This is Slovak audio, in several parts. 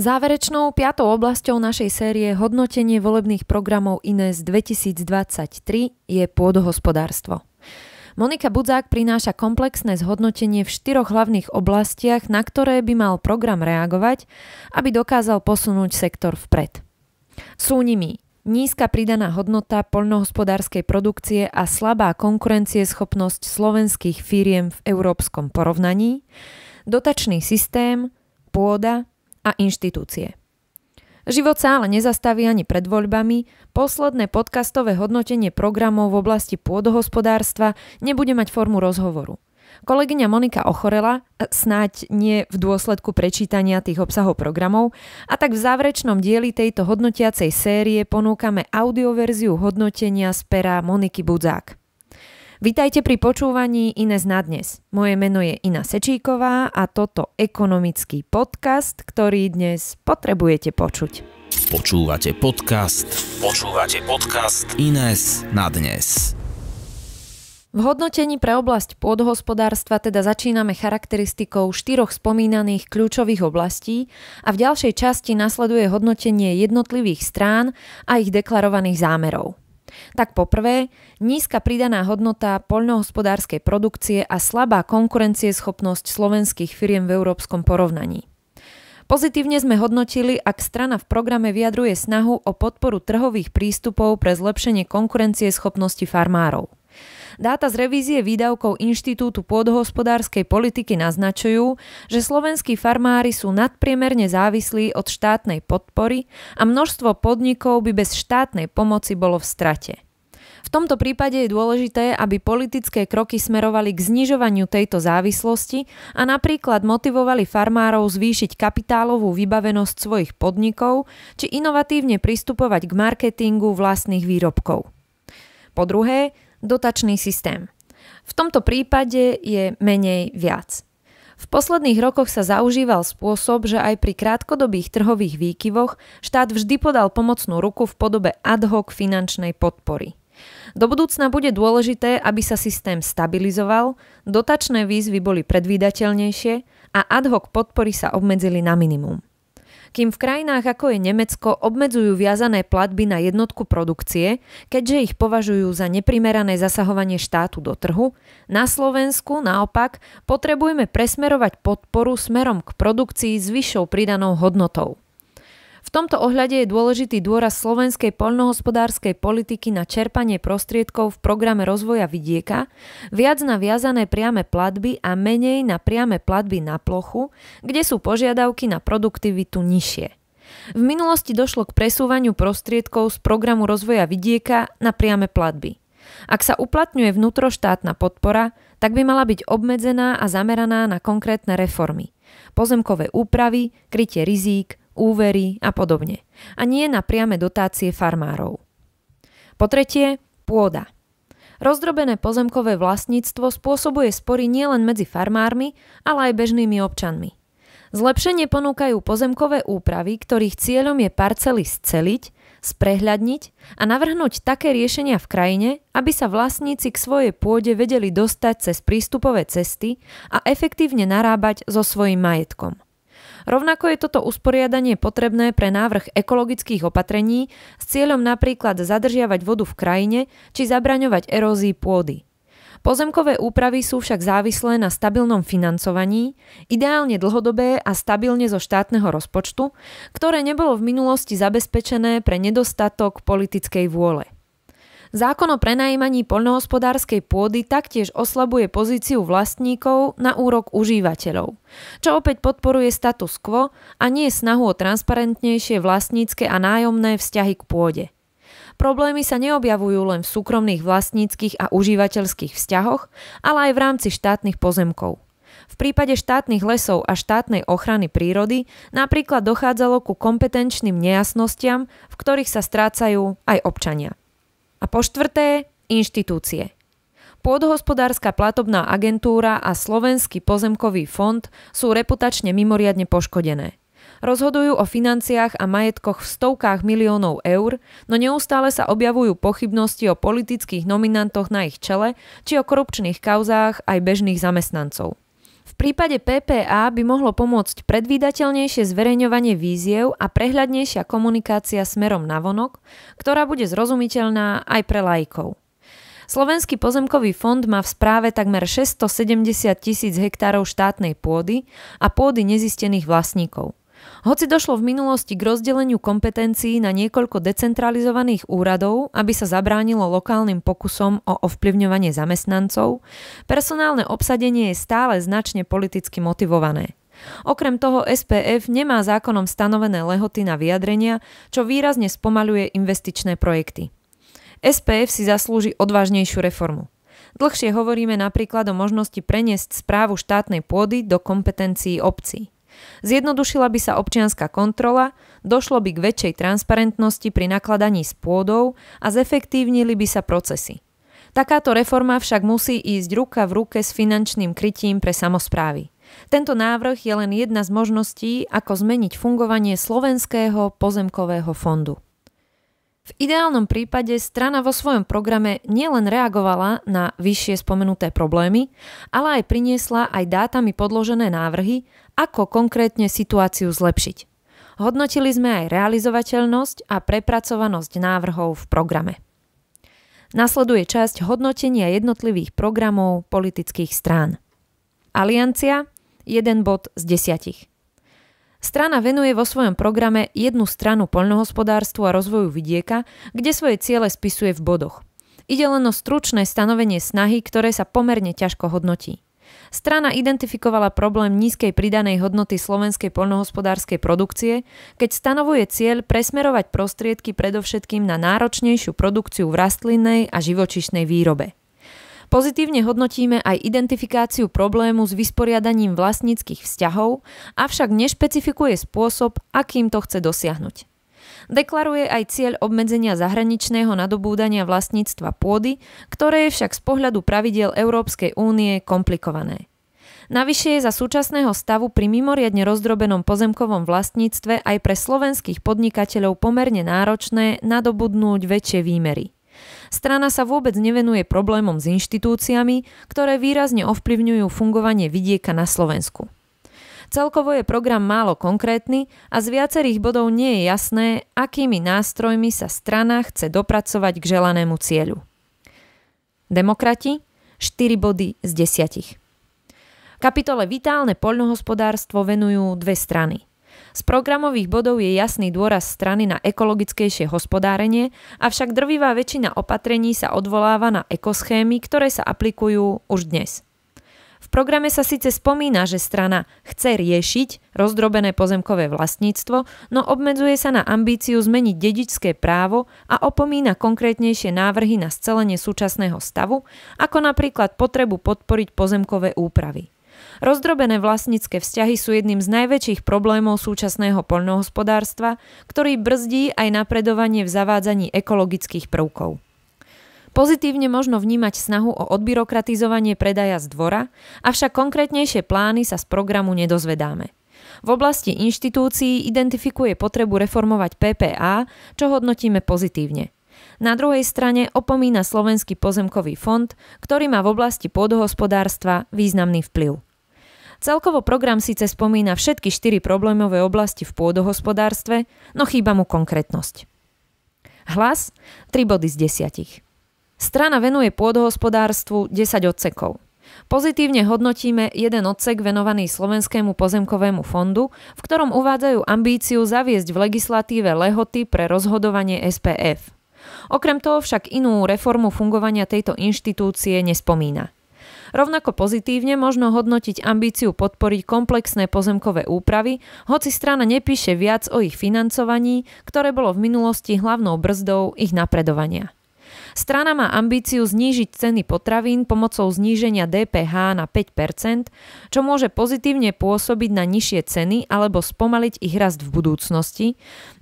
Záverečnou piatou oblasťou našej série hodnotenie volebných programov INES 2023 je pôdohospodárstvo. Monika Budzák prináša komplexné zhodnotenie v štyroch hlavných oblastiach, na ktoré by mal program reagovať, aby dokázal posunúť sektor vpred. Sú nimi nízka pridaná hodnota poľnohospodárskej produkcie a slabá konkurencieschopnosť slovenských firiem v európskom porovnaní, dotačný systém, pôda, a inštitúcie. Život sa ale nezastaví ani pred voľbami, posledné podcastové hodnotenie programov v oblasti pôdohospodárstva nebude mať formu rozhovoru. Kolegyňa Monika ochorela, e, snáď nie v dôsledku prečítania tých obsahov programov, a tak v záverečnom dieli tejto hodnotiacej série ponúkame audioverziu hodnotenia z pera Moniky Budzák. Vítajte pri počúvaní Ines na dnes. Moje meno je Ina Sečíková a toto ekonomický podcast, ktorý dnes potrebujete počuť. Počúvate podcast, počúvate podcast Ines na dnes. V hodnotení pre oblasť pôdohospodárstva teda začíname charakteristikou štyroch spomínaných kľúčových oblastí a v ďalšej časti nasleduje hodnotenie jednotlivých strán a ich deklarovaných zámerov. Tak poprvé, nízka pridaná hodnota poľnohospodárskej produkcie a slabá konkurencieschopnosť slovenských firiem v európskom porovnaní. Pozitívne sme hodnotili, ak strana v programe vyjadruje snahu o podporu trhových prístupov pre zlepšenie konkurencieschopnosti farmárov. Dáta z revízie výdavkov Inštitútu pôdohospodárskej politiky naznačujú, že slovenskí farmári sú nadpriemerne závislí od štátnej podpory a množstvo podnikov by bez štátnej pomoci bolo v strate. V tomto prípade je dôležité, aby politické kroky smerovali k znižovaniu tejto závislosti a napríklad motivovali farmárov zvýšiť kapitálovú vybavenosť svojich podnikov či inovatívne pristupovať k marketingu vlastných výrobkov. Po druhé, dotačný systém. V tomto prípade je menej viac. V posledných rokoch sa zaužíval spôsob, že aj pri krátkodobých trhových výkyvoch štát vždy podal pomocnú ruku v podobe ad hoc finančnej podpory. Do budúcna bude dôležité, aby sa systém stabilizoval, dotačné výzvy boli predvídateľnejšie a ad hoc podpory sa obmedzili na minimum. Kým v krajinách ako je Nemecko obmedzujú viazané platby na jednotku produkcie, keďže ich považujú za neprimerané zasahovanie štátu do trhu, na Slovensku naopak potrebujeme presmerovať podporu smerom k produkcii s vyššou pridanou hodnotou. V tomto ohľade je dôležitý dôraz slovenskej poľnohospodárskej politiky na čerpanie prostriedkov v programe rozvoja vidieka, viac na viazané priame platby a menej na priame platby na plochu, kde sú požiadavky na produktivitu nižšie. V minulosti došlo k presúvaniu prostriedkov z programu rozvoja vidieka na priame platby. Ak sa uplatňuje vnútroštátna podpora, tak by mala byť obmedzená a zameraná na konkrétne reformy. Pozemkové úpravy, krytie rizík, úvery a podobne. A nie na priame dotácie farmárov. Po tretie, pôda. Rozdrobené pozemkové vlastníctvo spôsobuje spory nielen medzi farmármi, ale aj bežnými občanmi. Zlepšenie ponúkajú pozemkové úpravy, ktorých cieľom je parcely sceliť, sprehľadniť a navrhnúť také riešenia v krajine, aby sa vlastníci k svojej pôde vedeli dostať cez prístupové cesty a efektívne narábať so svojím majetkom. Rovnako je toto usporiadanie potrebné pre návrh ekologických opatrení s cieľom napríklad zadržiavať vodu v krajine či zabraňovať erózii pôdy. Pozemkové úpravy sú však závislé na stabilnom financovaní, ideálne dlhodobé a stabilne zo štátneho rozpočtu, ktoré nebolo v minulosti zabezpečené pre nedostatok politickej vôle. Zákon o prenajímaní poľnohospodárskej pôdy taktiež oslabuje pozíciu vlastníkov na úrok užívateľov, čo opäť podporuje status quo a nie snahu o transparentnejšie vlastnícke a nájomné vzťahy k pôde. Problémy sa neobjavujú len v súkromných vlastníckých a užívateľských vzťahoch, ale aj v rámci štátnych pozemkov. V prípade štátnych lesov a štátnej ochrany prírody napríklad dochádzalo ku kompetenčným nejasnostiam, v ktorých sa strácajú aj občania. A po štvrté, inštitúcie. Pôdohospodárska platobná agentúra a Slovenský pozemkový fond sú reputačne mimoriadne poškodené. Rozhodujú o financiách a majetkoch v stovkách miliónov eur, no neustále sa objavujú pochybnosti o politických nominantoch na ich čele či o korupčných kauzách aj bežných zamestnancov prípade PPA by mohlo pomôcť predvídateľnejšie zverejňovanie víziev a prehľadnejšia komunikácia smerom na vonok, ktorá bude zrozumiteľná aj pre lajkov. Slovenský pozemkový fond má v správe takmer 670 tisíc hektárov štátnej pôdy a pôdy nezistených vlastníkov. Hoci došlo v minulosti k rozdeleniu kompetencií na niekoľko decentralizovaných úradov, aby sa zabránilo lokálnym pokusom o ovplyvňovanie zamestnancov, personálne obsadenie je stále značne politicky motivované. Okrem toho SPF nemá zákonom stanovené lehoty na vyjadrenia, čo výrazne spomaluje investičné projekty. SPF si zaslúži odvážnejšiu reformu. Dlhšie hovoríme napríklad o možnosti preniesť správu štátnej pôdy do kompetencií obcí. Zjednodušila by sa občianská kontrola, došlo by k väčšej transparentnosti pri nakladaní s pôdou a zefektívnili by sa procesy. Takáto reforma však musí ísť ruka v ruke s finančným krytím pre samozprávy. Tento návrh je len jedna z možností, ako zmeniť fungovanie Slovenského pozemkového fondu. V ideálnom prípade strana vo svojom programe nielen reagovala na vyššie spomenuté problémy, ale aj priniesla aj dátami podložené návrhy, ako konkrétne situáciu zlepšiť. Hodnotili sme aj realizovateľnosť a prepracovanosť návrhov v programe. Nasleduje časť hodnotenia jednotlivých programov politických strán. Aliancia 1 bod z 10. Strana venuje vo svojom programe jednu stranu poľnohospodárstvu a rozvoju vidieka, kde svoje ciele spisuje v bodoch. Ide len o stručné stanovenie snahy, ktoré sa pomerne ťažko hodnotí. Strana identifikovala problém nízkej pridanej hodnoty slovenskej poľnohospodárskej produkcie, keď stanovuje cieľ presmerovať prostriedky predovšetkým na náročnejšiu produkciu v rastlinnej a živočišnej výrobe. Pozitívne hodnotíme aj identifikáciu problému s vysporiadaním vlastníckých vzťahov, avšak nešpecifikuje spôsob, akým to chce dosiahnuť. Deklaruje aj cieľ obmedzenia zahraničného nadobúdania vlastníctva pôdy, ktoré je však z pohľadu pravidiel Európskej únie komplikované. Navyše je za súčasného stavu pri mimoriadne rozdrobenom pozemkovom vlastníctve aj pre slovenských podnikateľov pomerne náročné nadobudnúť väčšie výmery. Strana sa vôbec nevenuje problémom s inštitúciami, ktoré výrazne ovplyvňujú fungovanie vidieka na Slovensku. Celkovo je program málo konkrétny a z viacerých bodov nie je jasné, akými nástrojmi sa strana chce dopracovať k želanému cieľu. Demokrati 4 body z 10. Kapitole Vitálne poľnohospodárstvo venujú dve strany – z programových bodov je jasný dôraz strany na ekologickejšie hospodárenie, avšak drvivá väčšina opatrení sa odvoláva na ekoschémy, ktoré sa aplikujú už dnes. V programe sa síce spomína, že strana chce riešiť rozdrobené pozemkové vlastníctvo, no obmedzuje sa na ambíciu zmeniť dedičské právo a opomína konkrétnejšie návrhy na scelenie súčasného stavu, ako napríklad potrebu podporiť pozemkové úpravy. Rozdrobené vlastnícke vzťahy sú jedným z najväčších problémov súčasného poľnohospodárstva, ktorý brzdí aj napredovanie v zavádzaní ekologických prvkov. Pozitívne možno vnímať snahu o odbyrokratizovanie predaja z dvora, avšak konkrétnejšie plány sa z programu nedozvedáme. V oblasti inštitúcií identifikuje potrebu reformovať PPA, čo hodnotíme pozitívne. Na druhej strane opomína Slovenský pozemkový fond, ktorý má v oblasti pôdohospodárstva významný vplyv. Celkovo program síce spomína všetky štyri problémové oblasti v pôdohospodárstve, no chýba mu konkrétnosť. Hlas 3 body z 10. Strana venuje pôdohospodárstvu 10 odsekov. Pozitívne hodnotíme jeden odsek venovaný Slovenskému pozemkovému fondu, v ktorom uvádzajú ambíciu zaviesť v legislatíve lehoty pre rozhodovanie SPF. Okrem toho však inú reformu fungovania tejto inštitúcie nespomína. Rovnako pozitívne možno hodnotiť ambíciu podporiť komplexné pozemkové úpravy, hoci strana nepíše viac o ich financovaní, ktoré bolo v minulosti hlavnou brzdou ich napredovania. Strana má ambíciu znížiť ceny potravín pomocou zníženia DPH na 5%, čo môže pozitívne pôsobiť na nižšie ceny alebo spomaliť ich rast v budúcnosti,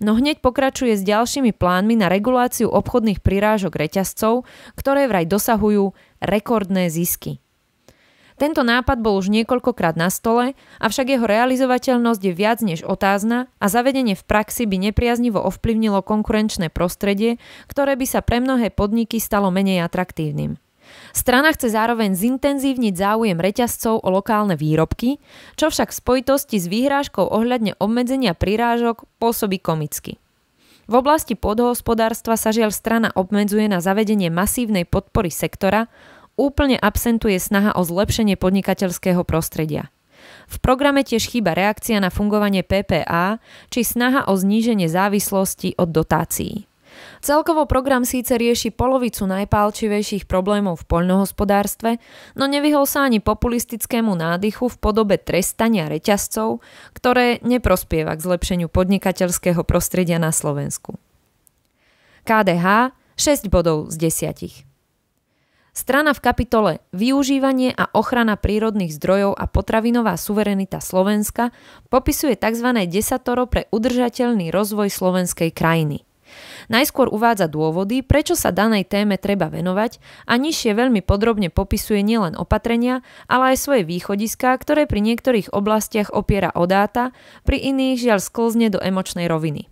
no hneď pokračuje s ďalšími plánmi na reguláciu obchodných prirážok reťazcov, ktoré vraj dosahujú rekordné zisky. Tento nápad bol už niekoľkokrát na stole, avšak jeho realizovateľnosť je viac než otázna a zavedenie v praxi by nepriaznivo ovplyvnilo konkurenčné prostredie, ktoré by sa pre mnohé podniky stalo menej atraktívnym. Strana chce zároveň zintenzívniť záujem reťazcov o lokálne výrobky, čo však v spojitosti s výhrážkou ohľadne obmedzenia prirážok pôsobí komicky. V oblasti podhospodárstva sa žiaľ strana obmedzuje na zavedenie masívnej podpory sektora, úplne absentuje snaha o zlepšenie podnikateľského prostredia. V programe tiež chýba reakcia na fungovanie PPA či snaha o zníženie závislosti od dotácií. Celkovo program síce rieši polovicu najpálčivejších problémov v poľnohospodárstve, no nevyhol sa ani populistickému nádychu v podobe trestania reťazcov, ktoré neprospieva k zlepšeniu podnikateľského prostredia na Slovensku. KDH 6 bodov z 10. Strana v kapitole Využívanie a ochrana prírodných zdrojov a potravinová suverenita Slovenska popisuje tzv. desatoro pre udržateľný rozvoj slovenskej krajiny. Najskôr uvádza dôvody, prečo sa danej téme treba venovať a nižšie veľmi podrobne popisuje nielen opatrenia, ale aj svoje východiská, ktoré pri niektorých oblastiach opiera o dáta, pri iných žiaľ sklzne do emočnej roviny.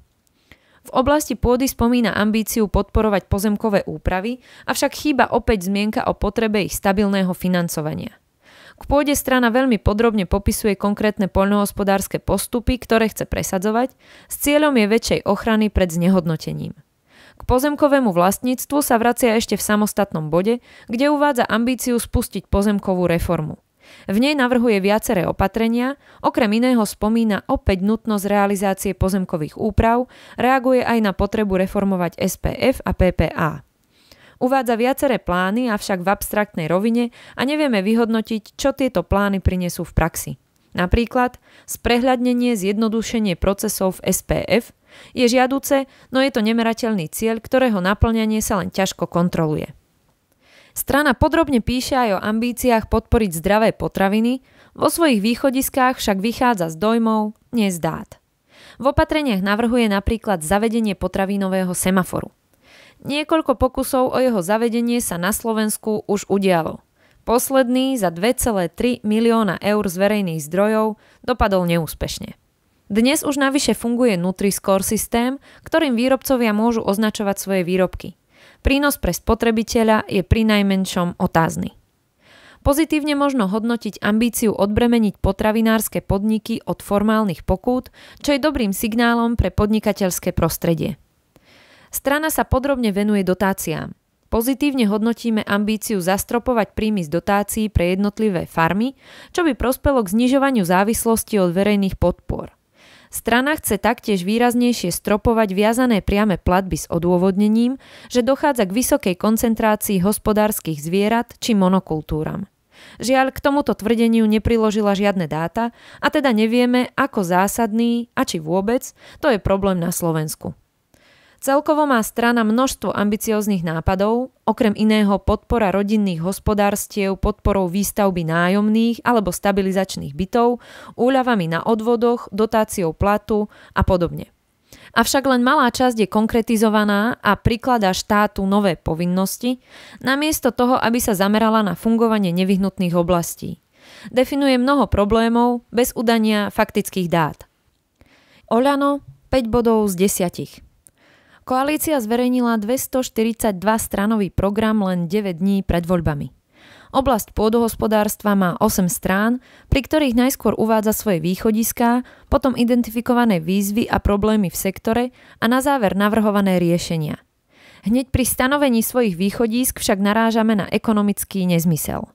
V oblasti pôdy spomína ambíciu podporovať pozemkové úpravy, avšak chýba opäť zmienka o potrebe ich stabilného financovania. K pôde strana veľmi podrobne popisuje konkrétne poľnohospodárske postupy, ktoré chce presadzovať, s cieľom je väčšej ochrany pred znehodnotením. K pozemkovému vlastníctvu sa vracia ešte v samostatnom bode, kde uvádza ambíciu spustiť pozemkovú reformu. V nej navrhuje viaceré opatrenia, okrem iného spomína opäť nutnosť realizácie pozemkových úprav, reaguje aj na potrebu reformovať SPF a PPA. Uvádza viaceré plány, avšak v abstraktnej rovine a nevieme vyhodnotiť, čo tieto plány prinesú v praxi. Napríklad sprehľadnenie zjednodušenie procesov v SPF je žiaduce, no je to nemerateľný cieľ, ktorého naplňanie sa len ťažko kontroluje. Strana podrobne píše aj o ambíciách podporiť zdravé potraviny, vo svojich východiskách však vychádza z dojmov, nie z dát. V opatreniach navrhuje napríklad zavedenie potravinového semaforu. Niekoľko pokusov o jeho zavedenie sa na Slovensku už udialo. Posledný za 2,3 milióna eur z verejných zdrojov dopadol neúspešne. Dnes už navyše funguje Nutri-Score systém, ktorým výrobcovia môžu označovať svoje výrobky – prínos pre spotrebiteľa je pri najmenšom otázny. Pozitívne možno hodnotiť ambíciu odbremeniť potravinárske podniky od formálnych pokút, čo je dobrým signálom pre podnikateľské prostredie. Strana sa podrobne venuje dotáciám. Pozitívne hodnotíme ambíciu zastropovať príjmy z dotácií pre jednotlivé farmy, čo by prospelo k znižovaniu závislosti od verejných podpor. Strana chce taktiež výraznejšie stropovať viazané priame platby s odôvodnením, že dochádza k vysokej koncentrácii hospodárskych zvierat či monokultúram. Žiaľ, k tomuto tvrdeniu nepriložila žiadne dáta a teda nevieme, ako zásadný a či vôbec to je problém na Slovensku. Celkovo má strana množstvo ambicióznych nápadov, okrem iného podpora rodinných hospodárstiev podporou výstavby nájomných alebo stabilizačných bytov, úľavami na odvodoch, dotáciou platu a podobne. Avšak len malá časť je konkretizovaná a prikladá štátu nové povinnosti, namiesto toho, aby sa zamerala na fungovanie nevyhnutných oblastí. Definuje mnoho problémov bez udania faktických dát. Oľano 5 bodov z 10. Koalícia zverejnila 242 stranový program len 9 dní pred voľbami. Oblasť pôdohospodárstva má 8 strán, pri ktorých najskôr uvádza svoje východiská, potom identifikované výzvy a problémy v sektore a na záver navrhované riešenia. Hneď pri stanovení svojich východísk však narážame na ekonomický nezmysel.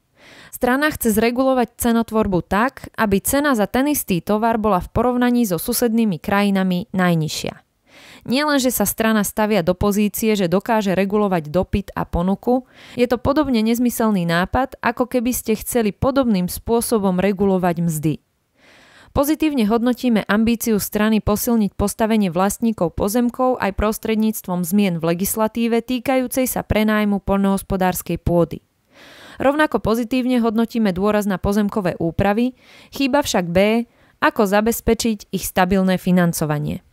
Strana chce zregulovať cenotvorbu tak, aby cena za ten istý tovar bola v porovnaní so susednými krajinami najnižšia. Nielenže sa strana stavia do pozície, že dokáže regulovať dopyt a ponuku, je to podobne nezmyselný nápad, ako keby ste chceli podobným spôsobom regulovať mzdy. Pozitívne hodnotíme ambíciu strany posilniť postavenie vlastníkov pozemkov aj prostredníctvom zmien v legislatíve týkajúcej sa prenájmu poľnohospodárskej pôdy. Rovnako pozitívne hodnotíme dôraz na pozemkové úpravy, chýba však B, ako zabezpečiť ich stabilné financovanie.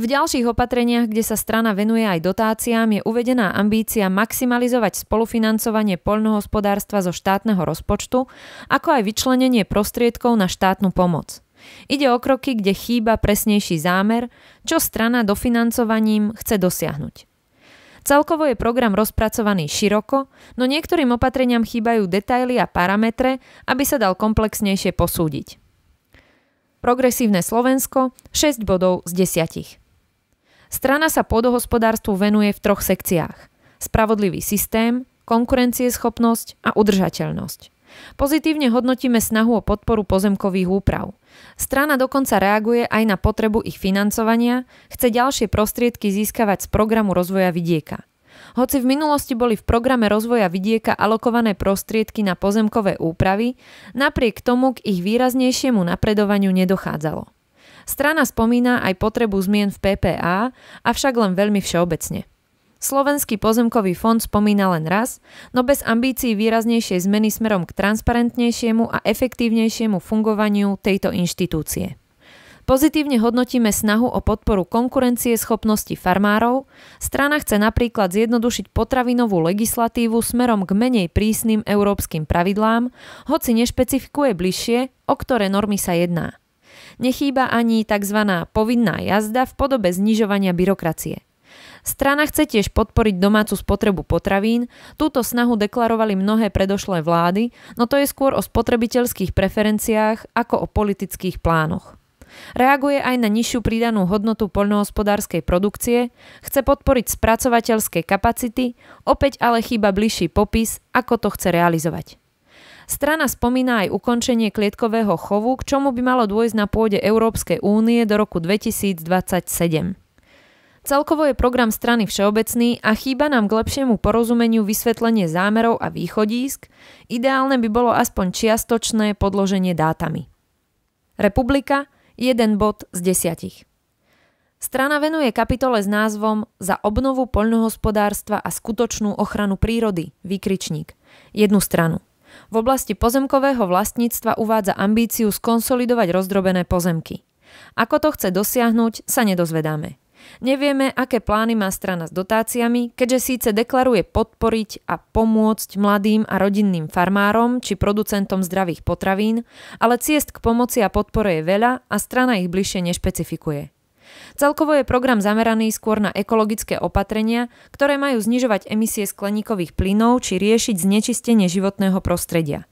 V ďalších opatreniach, kde sa strana venuje aj dotáciám, je uvedená ambícia maximalizovať spolufinancovanie poľnohospodárstva zo štátneho rozpočtu, ako aj vyčlenenie prostriedkov na štátnu pomoc. Ide o kroky, kde chýba presnejší zámer, čo strana dofinancovaním chce dosiahnuť. Celkovo je program rozpracovaný široko, no niektorým opatreniam chýbajú detaily a parametre, aby sa dal komplexnejšie posúdiť. Progresívne Slovensko 6 bodov z 10. Strana sa pôdohospodárstvu venuje v troch sekciách. Spravodlivý systém, konkurencieschopnosť a udržateľnosť. Pozitívne hodnotíme snahu o podporu pozemkových úprav. Strana dokonca reaguje aj na potrebu ich financovania, chce ďalšie prostriedky získavať z programu rozvoja vidieka. Hoci v minulosti boli v programe rozvoja vidieka alokované prostriedky na pozemkové úpravy, napriek tomu k ich výraznejšiemu napredovaniu nedochádzalo. Strana spomína aj potrebu zmien v PPA, avšak len veľmi všeobecne. Slovenský pozemkový fond spomína len raz, no bez ambícií výraznejšej zmeny smerom k transparentnejšiemu a efektívnejšiemu fungovaniu tejto inštitúcie. Pozitívne hodnotíme snahu o podporu konkurencie schopnosti farmárov. Strana chce napríklad zjednodušiť potravinovú legislatívu smerom k menej prísnym európskym pravidlám, hoci nešpecifikuje bližšie, o ktoré normy sa jedná. Nechýba ani tzv. povinná jazda v podobe znižovania byrokracie. Strana chce tiež podporiť domácu spotrebu potravín, túto snahu deklarovali mnohé predošlé vlády, no to je skôr o spotrebiteľských preferenciách ako o politických plánoch. Reaguje aj na nižšiu pridanú hodnotu poľnohospodárskej produkcie, chce podporiť spracovateľské kapacity, opäť ale chýba bližší popis, ako to chce realizovať. Strana spomína aj ukončenie klietkového chovu, k čomu by malo dôjsť na pôde Európskej únie do roku 2027. Celkovo je program strany všeobecný a chýba nám k lepšiemu porozumeniu vysvetlenie zámerov a východísk, ideálne by bolo aspoň čiastočné podloženie dátami. Republika jeden bod z desiatich. Strana venuje kapitole s názvom Za obnovu poľnohospodárstva a skutočnú ochranu prírody, výkričník, jednu stranu – v oblasti pozemkového vlastníctva uvádza ambíciu skonsolidovať rozdrobené pozemky. Ako to chce dosiahnuť, sa nedozvedáme. Nevieme, aké plány má strana s dotáciami, keďže síce deklaruje podporiť a pomôcť mladým a rodinným farmárom či producentom zdravých potravín, ale ciest k pomoci a podpore je veľa a strana ich bližšie nešpecifikuje. Celkovo je program zameraný skôr na ekologické opatrenia, ktoré majú znižovať emisie skleníkových plynov či riešiť znečistenie životného prostredia.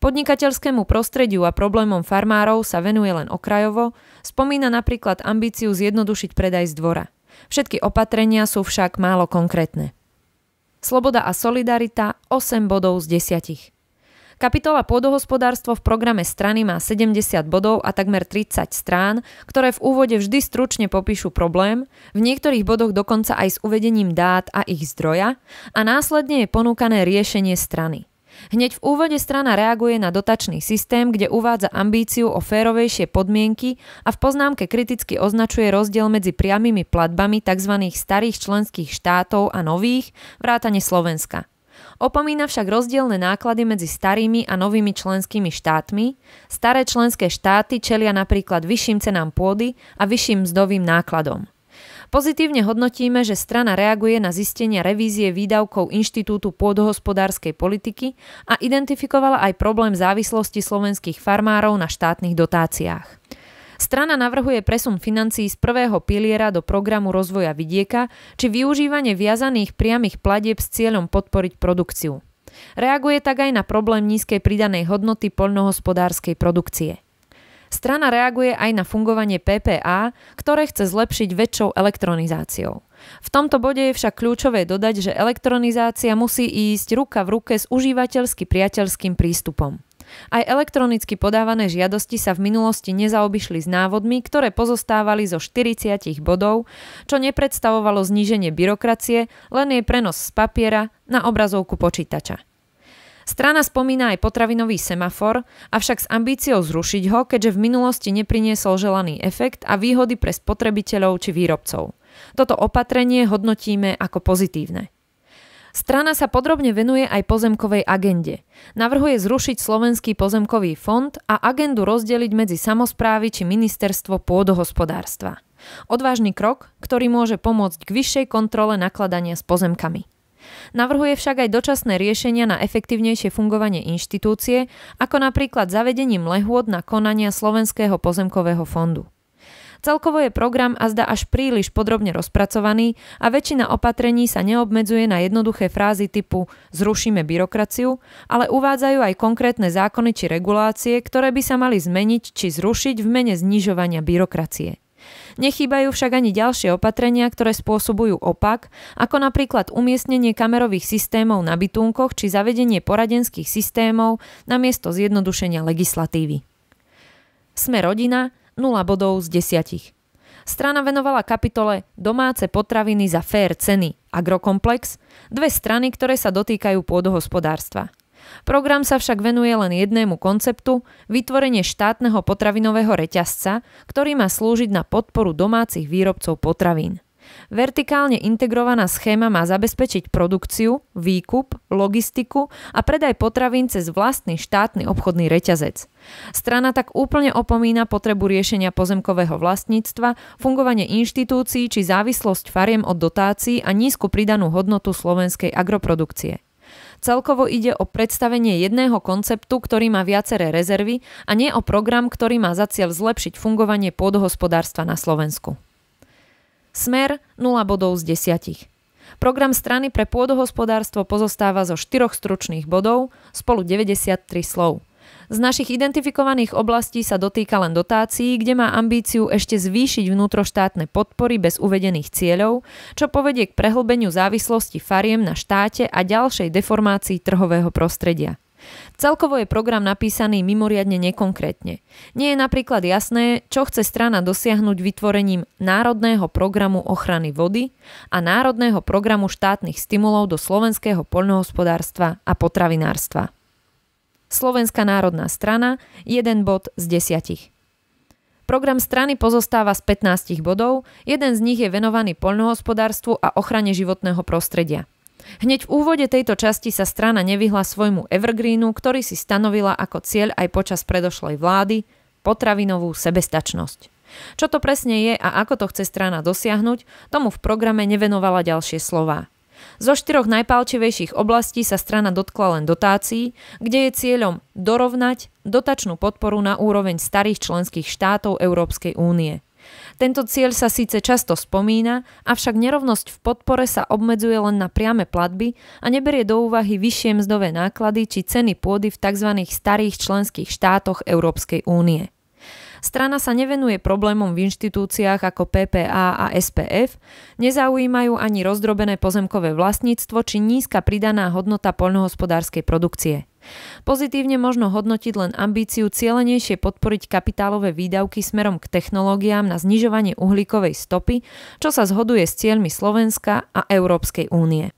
Podnikateľskému prostrediu a problémom farmárov sa venuje len okrajovo, spomína napríklad ambíciu zjednodušiť predaj z dvora. Všetky opatrenia sú však málo konkrétne. Sloboda a solidarita 8 bodov z 10. Kapitola pôdohospodárstvo v programe strany má 70 bodov a takmer 30 strán, ktoré v úvode vždy stručne popíšu problém, v niektorých bodoch dokonca aj s uvedením dát a ich zdroja a následne je ponúkané riešenie strany. Hneď v úvode strana reaguje na dotačný systém, kde uvádza ambíciu o férovejšie podmienky a v poznámke kriticky označuje rozdiel medzi priamými platbami tzv. starých členských štátov a nových, vrátane Slovenska. Opomína však rozdielne náklady medzi starými a novými členskými štátmi. Staré členské štáty čelia napríklad vyšším cenám pôdy a vyšším mzdovým nákladom. Pozitívne hodnotíme, že strana reaguje na zistenia revízie výdavkov Inštitútu pôdohospodárskej politiky a identifikovala aj problém závislosti slovenských farmárov na štátnych dotáciách. Strana navrhuje presun financií z prvého piliera do programu rozvoja vidieka či využívanie viazaných priamých pladieb s cieľom podporiť produkciu. Reaguje tak aj na problém nízkej pridanej hodnoty poľnohospodárskej produkcie. Strana reaguje aj na fungovanie PPA, ktoré chce zlepšiť väčšou elektronizáciou. V tomto bode je však kľúčové dodať, že elektronizácia musí ísť ruka v ruke s užívateľsky priateľským prístupom. Aj elektronicky podávané žiadosti sa v minulosti nezaobišli s návodmi, ktoré pozostávali zo 40 bodov, čo nepredstavovalo zníženie byrokracie, len jej prenos z papiera na obrazovku počítača. Strana spomína aj potravinový semafor, avšak s ambíciou zrušiť ho, keďže v minulosti nepriniesol želaný efekt a výhody pre spotrebiteľov či výrobcov. Toto opatrenie hodnotíme ako pozitívne. Strana sa podrobne venuje aj pozemkovej agende. Navrhuje zrušiť Slovenský pozemkový fond a agendu rozdeliť medzi samozprávy či ministerstvo pôdohospodárstva. Odvážny krok, ktorý môže pomôcť k vyššej kontrole nakladania s pozemkami. Navrhuje však aj dočasné riešenia na efektívnejšie fungovanie inštitúcie, ako napríklad zavedením lehôd na konania Slovenského pozemkového fondu. Celkovo je program a zda až príliš podrobne rozpracovaný a väčšina opatrení sa neobmedzuje na jednoduché frázy typu zrušíme byrokraciu, ale uvádzajú aj konkrétne zákony či regulácie, ktoré by sa mali zmeniť či zrušiť v mene znižovania byrokracie. Nechýbajú však ani ďalšie opatrenia, ktoré spôsobujú opak, ako napríklad umiestnenie kamerových systémov na bytúnkoch či zavedenie poradenských systémov namiesto zjednodušenia legislatívy. Sme rodina 0 bodov z 10. Strana venovala kapitole Domáce potraviny za fair ceny Agrokomplex dve strany, ktoré sa dotýkajú pôdohospodárstva. Program sa však venuje len jednému konceptu vytvorenie štátneho potravinového reťazca, ktorý má slúžiť na podporu domácich výrobcov potravín. Vertikálne integrovaná schéma má zabezpečiť produkciu, výkup, logistiku a predaj potravín cez vlastný štátny obchodný reťazec. Strana tak úplne opomína potrebu riešenia pozemkového vlastníctva, fungovanie inštitúcií či závislosť fariem od dotácií a nízku pridanú hodnotu slovenskej agroprodukcie. Celkovo ide o predstavenie jedného konceptu, ktorý má viaceré rezervy a nie o program, ktorý má za cieľ zlepšiť fungovanie pôdohospodárstva na Slovensku. Smer 0 bodov z 10. Program strany pre pôdohospodárstvo pozostáva zo štyroch stručných bodov, spolu 93 slov. Z našich identifikovaných oblastí sa dotýka len dotácií, kde má ambíciu ešte zvýšiť vnútroštátne podpory bez uvedených cieľov, čo povedie k prehlbeniu závislosti fariem na štáte a ďalšej deformácii trhového prostredia. Celkovo je program napísaný mimoriadne nekonkrétne. Nie je napríklad jasné, čo chce strana dosiahnuť vytvorením Národného programu ochrany vody a Národného programu štátnych stimulov do slovenského poľnohospodárstva a potravinárstva. Slovenská národná strana jeden bod z desiatich. Program strany pozostáva z 15 bodov, jeden z nich je venovaný poľnohospodárstvu a ochrane životného prostredia. Hneď v úvode tejto časti sa strana nevyhla svojmu evergreenu, ktorý si stanovila ako cieľ aj počas predošlej vlády potravinovú sebestačnosť. Čo to presne je a ako to chce strana dosiahnuť, tomu v programe nevenovala ďalšie slová. Zo štyroch najpálčivejších oblastí sa strana dotkla len dotácií, kde je cieľom dorovnať dotačnú podporu na úroveň starých členských štátov Európskej únie – tento cieľ sa síce často spomína, avšak nerovnosť v podpore sa obmedzuje len na priame platby a neberie do úvahy vyššie mzdové náklady či ceny pôdy v tzv. starých členských štátoch Európskej únie. Strana sa nevenuje problémom v inštitúciách ako PPA a SPF, nezaujímajú ani rozdrobené pozemkové vlastníctvo či nízka pridaná hodnota poľnohospodárskej produkcie. Pozitívne možno hodnotiť len ambíciu cieľenejšie podporiť kapitálové výdavky smerom k technológiám na znižovanie uhlíkovej stopy, čo sa zhoduje s cieľmi Slovenska a Európskej únie.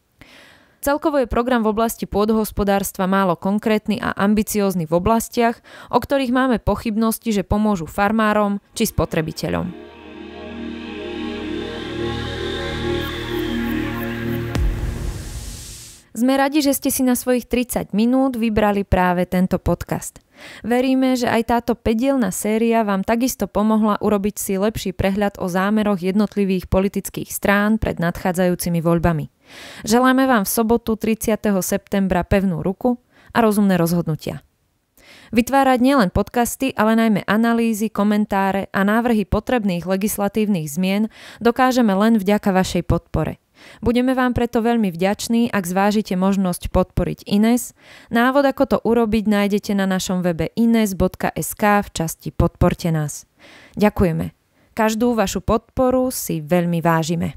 Celkovo je program v oblasti pôdohospodárstva málo konkrétny a ambiciózny v oblastiach, o ktorých máme pochybnosti, že pomôžu farmárom či spotrebiteľom. Sme radi, že ste si na svojich 30 minút vybrali práve tento podcast. Veríme, že aj táto pedielna séria vám takisto pomohla urobiť si lepší prehľad o zámeroch jednotlivých politických strán pred nadchádzajúcimi voľbami. Želáme vám v sobotu 30. septembra pevnú ruku a rozumné rozhodnutia. Vytvárať nielen podcasty, ale najmä analýzy, komentáre a návrhy potrebných legislatívnych zmien dokážeme len vďaka vašej podpore. Budeme vám preto veľmi vďační, ak zvážite možnosť podporiť Ines. Návod, ako to urobiť, nájdete na našom webe ines.sk v časti Podporte nás. Ďakujeme. Každú vašu podporu si veľmi vážime.